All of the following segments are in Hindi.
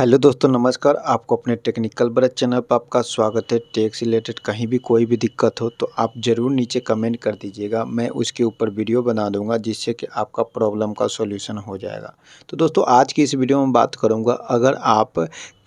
हेलो दोस्तों नमस्कार आपको अपने टेक्निकल ब्रज चैनल पर आपका स्वागत है टैक्स रिलेटेड कहीं भी कोई भी दिक्कत हो तो आप ज़रूर नीचे कमेंट कर दीजिएगा मैं उसके ऊपर वीडियो बना दूंगा जिससे कि आपका प्रॉब्लम का सॉल्यूशन हो जाएगा तो दोस्तों आज की इस वीडियो में बात करूंगा अगर आप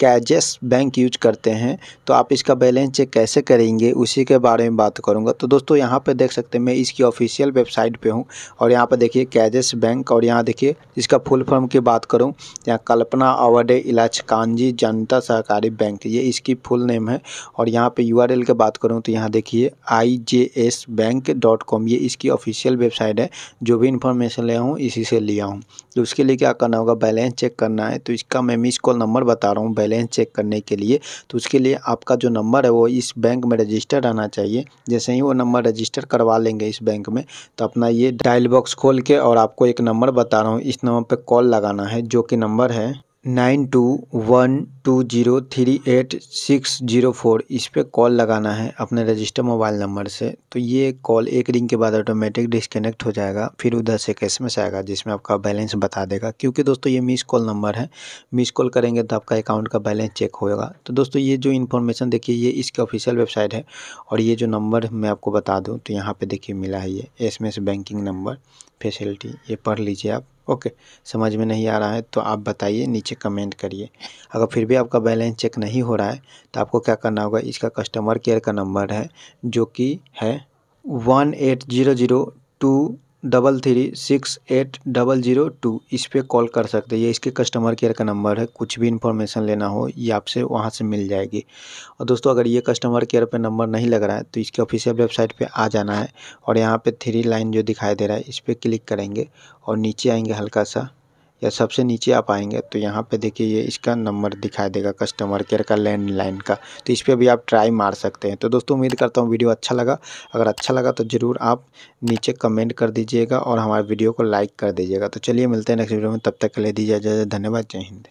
कैजेस बैंक यूज करते हैं तो आप इसका बैलेंस चेक कैसे करेंगे उसी के बारे में बात करूँगा तो दोस्तों यहाँ पर देख सकते हैं मैं इसकी ऑफिशियल वेबसाइट पर हूँ और यहाँ पर देखिए कैजेस बैंक और यहाँ देखिए इसका फुल फॉर्म की बात करूँ यहाँ कल्पना अवडे इलाज कांजी जनता सहकारी बैंक ये इसकी फुल नेम है और यहाँ पे यूआरएल की बात करूँ तो यहाँ देखिए I J S bank dot com ये इसकी ऑफिशियल वेबसाइट है जो भी इन्फॉर्मेशन लिया हूँ इसी से लिया हूँ तो उसके लिए क्या करना होगा बैलेंस चेक करना है तो इसका मैं मिस कॉल नंबर बता रहा हूँ बैलेंस चेक करने के लिए तो उसके लिए आपका जो नंबर है वो इस बैंक में रजिस्टर रहना चाहिए जैसे ही वो नंबर रजिस्टर करवा लेंगे इस बैंक में तो अपना ये डायल बॉक्स खोल के और आपको एक नंबर बता रहा हूँ इस नंबर पर कॉल लगाना है जो कि नंबर है nine two one two zero three eight six zero four इस पर कॉल लगाना है अपने रजिस्टर मोबाइल नंबर से तो ये कॉल एक रिंग के बाद ऑटोमेटिक डिसकनेक्ट हो जाएगा फिर उधर से एक एस आएगा जिसमें आपका बैलेंस बता देगा क्योंकि दोस्तों ये मिस कॉल नंबर है मिस कॉल करेंगे तो आपका अकाउंट का बैलेंस चेक होगा तो दोस्तों ये जो इन्फॉर्मेशन देखिए ये इसकी ऑफिशियल वेबसाइट है और ये जो नंबर मैं आपको बता दूँ तो यहाँ पर देखिए मिला है ये एस बैंकिंग नंबर फैसिलिटी ये पढ़ लीजिए आप ओके समझ में नहीं आ रहा है तो आप बताइए नीचे कमेंट करिए अगर फिर भी आपका बैलेंस चेक नहीं हो रहा है तो आपको क्या करना होगा इसका कस्टमर केयर का नंबर है जो कि है one eight zero zero two double three six eight double zero two इस पर कॉल कर सकते हैं ये इसके कस्टमर केयर का नंबर है कुछ भी इन्फॉर्मेशन लेना हो ये आपसे वहाँ से मिल जाएगी और दोस्तों अगर ये कस्टमर केयर पर नंबर नहीं लग रहा है तो इसके ऑफिशियल वेबसाइट पर आ जाना है और यहाँ पर थ्री लाइन जो दिखाई दे रहा है इस पर क्लिक करेंगे और नीचे आएंगे हल्का सा या सबसे नीचे आप आएंगे तो यहाँ पे देखिए ये इसका नंबर दिखाई देगा कस्टमर केयर का लैंडलाइन का तो इस पर भी आप ट्राई मार सकते हैं तो दोस्तों उम्मीद करता हूँ वीडियो अच्छा लगा अगर अच्छा लगा तो ज़रूर आप नीचे कमेंट कर दीजिएगा और हमारे वीडियो को लाइक कर दीजिएगा तो चलिए मिलते हैं नेक्स्ट वीडियो में तब तक के लिए दीजिए धन्यवाद जय हिंद